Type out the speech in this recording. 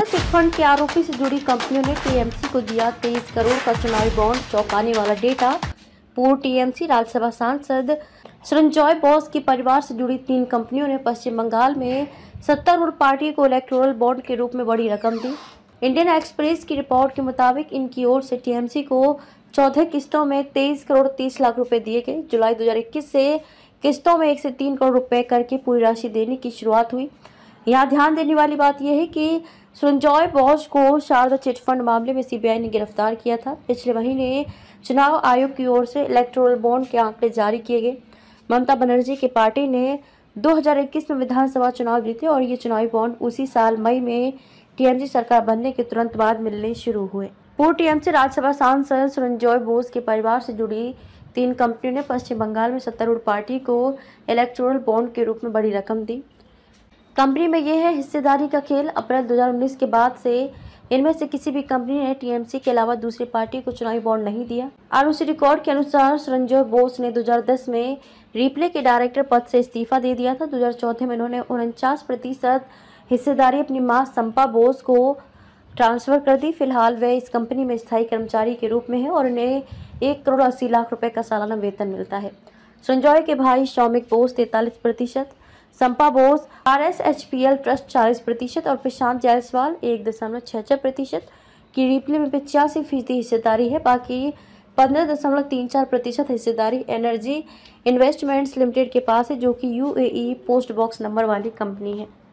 Narmada chit fund के आरोपी से जुड़ी कंपनियों ने टीएमसी को दिया तेईस करोड़ का चुनावी बॉन्ड चौंकाने वाला डेटा पूर्व टीएमसी राज्यसभा सांसद सरंजॉय बॉस के परिवार से जुड़ी तीन कंपनियों ने पश्चिम बंगाल में सत्तारूढ़ पार्टी को इलेक्ट्रोल बॉन्ड के रूप में बड़ी रकम दी इंडियन एक्सप्रेस की रिपोर्ट के मुताबिक इनकी ओर से टीएमसी को चौदह किस्तों में तेईस करोड़ तीस लाख रुपए दिए गए जुलाई 2021 से किस्तों में एक से तीन करोड़ रुपए करके पूरी राशि देने की शुरुआत हुई यहाँ ध्यान देने वाली बात यह है कि सुरंजॉय बॉस को शारदा चिटफंड मामले में सीबीआई ने गिरफ्तार किया था पिछले महीने चुनाव आयोग की ओर से इलेक्ट्रोल बॉन्ड के आंकड़े जारी किए गए ममता बनर्जी की पार्टी ने 2021 में विधानसभा चुनाव जीते और ये चुनावी बॉन्ड उसी साल मई में टीएमसी सरकार बनने के तुरंत बाद मिलने शुरू हुए पूर्व टीएमसी राज्यसभा सांसद सुरंजॉय बोस के परिवार से जुड़ी तीन कंपनियों ने पश्चिम बंगाल में सत्तारूढ़ पार्टी को इलेक्ट्रोल बॉन्ड के रूप में बड़ी रकम दी कंपनी में यह है हिस्सेदारी का खेल अप्रैल 2019 के बाद से इनमें से किसी भी कंपनी ने टीएमसी के अलावा दूसरी पार्टी को चुनावी बॉन्ड नहीं दिया आर रिकॉर्ड के अनुसार संजय बोस ने 2010 में रिप्ले के डायरेक्टर पद से इस्तीफा दे दिया था 2014 में इन्होंने उनचास प्रतिशत हिस्सेदारी अपनी माँ संपा बोस को ट्रांसफ़र कर दी फिलहाल वे इस कंपनी में स्थायी कर्मचारी के रूप में है और उन्हें एक करोड़ अस्सी लाख रुपए का सालाना वेतन मिलता है संजॉय के भाई शौमिक बोस तैंतालीस प्रतिशत Sampa Bose R S H P L trust चालीस प्रतिशत और प्रशांत जायसवाल एक दशमलव छः छः प्रतिशत की रिप्ले में पचासी फीसदी हिस्सेदारी है बाकी पंद्रह दशमलव तीन चार प्रतिशत हिस्सेदारी एनर्जी इन्वेस्टमेंट्स लिमिटेड के पास है जो कि यूएई पोस्ट बॉक्स नंबर वाली कंपनी है